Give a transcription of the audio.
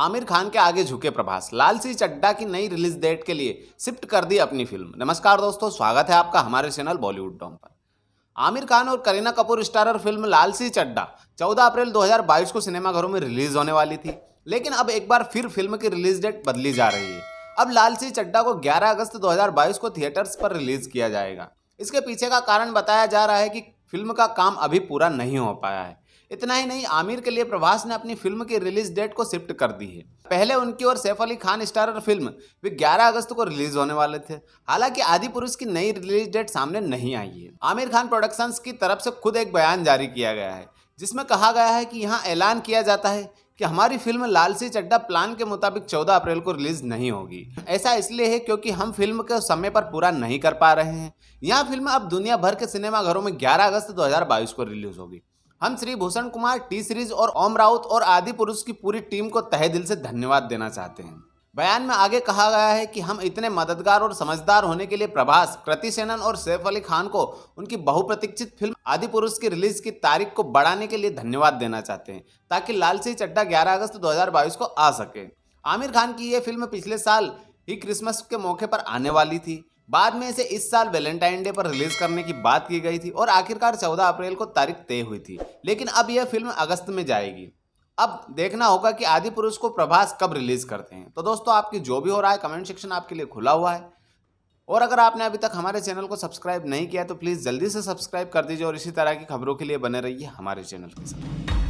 आमिर खान के आगे झुके प्रभास लाल सिंह चड्डा की नई रिलीज डेट के लिए शिफ्ट कर दी अपनी फिल्म नमस्कार दोस्तों स्वागत है आपका हमारे चैनल बॉलीवुड डॉम पर आमिर खान और करीना कपूर स्टारर फिल्म लाल सिंह चड्डा 14 अप्रैल 2022 को सिनेमाघरों में रिलीज होने वाली थी लेकिन अब एक बार फिर फिल्म की रिलीज डेट बदली जा रही है अब लाल सिंह चड्डा को 11 अगस्त 2022 को थिएटर्स पर रिलीज किया जाएगा इसके पीछे का कारण बताया जा रहा है कि फिल्म का काम अभी पूरा नहीं हो पाया है इतना ही नहीं आमिर के लिए प्रभास ने अपनी फिल्म की रिलीज डेट को शिफ्ट कर दी है पहले उनकी और सैफ अली खान स्टारर फिल्म भी 11 अगस्त को रिलीज होने वाले थे हालांकि आदि पुरुष की नई रिलीज डेट सामने नहीं आई है आमिर खान प्रोडक्शंस की तरफ से खुद एक बयान जारी किया गया है जिसमें कहा गया है कि यहाँ ऐलान किया जाता है कि हमारी फिल्म लाल सिंह चड्डा प्लान के मुताबिक 14 अप्रैल को रिलीज नहीं होगी ऐसा इसलिए है क्योंकि हम फिल्म को समय पर पूरा नहीं कर पा रहे हैं यह फिल्म अब दुनिया भर के सिनेमाघरों में 11 अगस्त 2022 को रिलीज होगी हम श्री भूषण कुमार टी सीरीज और ओम राउत और आदि पुरुष की पूरी टीम को तहे दिल से धन्यवाद देना चाहते हैं बयान में आगे कहा गया है कि हम इतने मददगार और समझदार होने के लिए प्रभास कृति सेनन और सैफ अली खान को उनकी बहुप्रतीक्षित फिल्म आदि पुरुष की रिलीज की तारीख को बढ़ाने के लिए धन्यवाद देना चाहते हैं ताकि लाल सिंह चड्डा 11 अगस्त 2022 को आ सके आमिर खान की यह फिल्म पिछले साल ही क्रिसमस के मौके पर आने वाली थी बाद में इसे इस साल वैलेंटाइन डे पर रिलीज करने की बात की गई थी और आखिरकार 14 अप्रैल को तारीख तय हुई थी लेकिन अब यह फिल्म अगस्त में जाएगी अब देखना होगा कि आदि पुरुष को प्रभास कब रिलीज़ करते हैं तो दोस्तों आपकी जो भी हो रहा है कमेंट सेक्शन आपके लिए खुला हुआ है और अगर आपने अभी तक हमारे चैनल को सब्सक्राइब नहीं किया तो प्लीज़ जल्दी से सब्सक्राइब कर दीजिए और इसी तरह की खबरों के लिए बने रहिए हमारे चैनल के साथ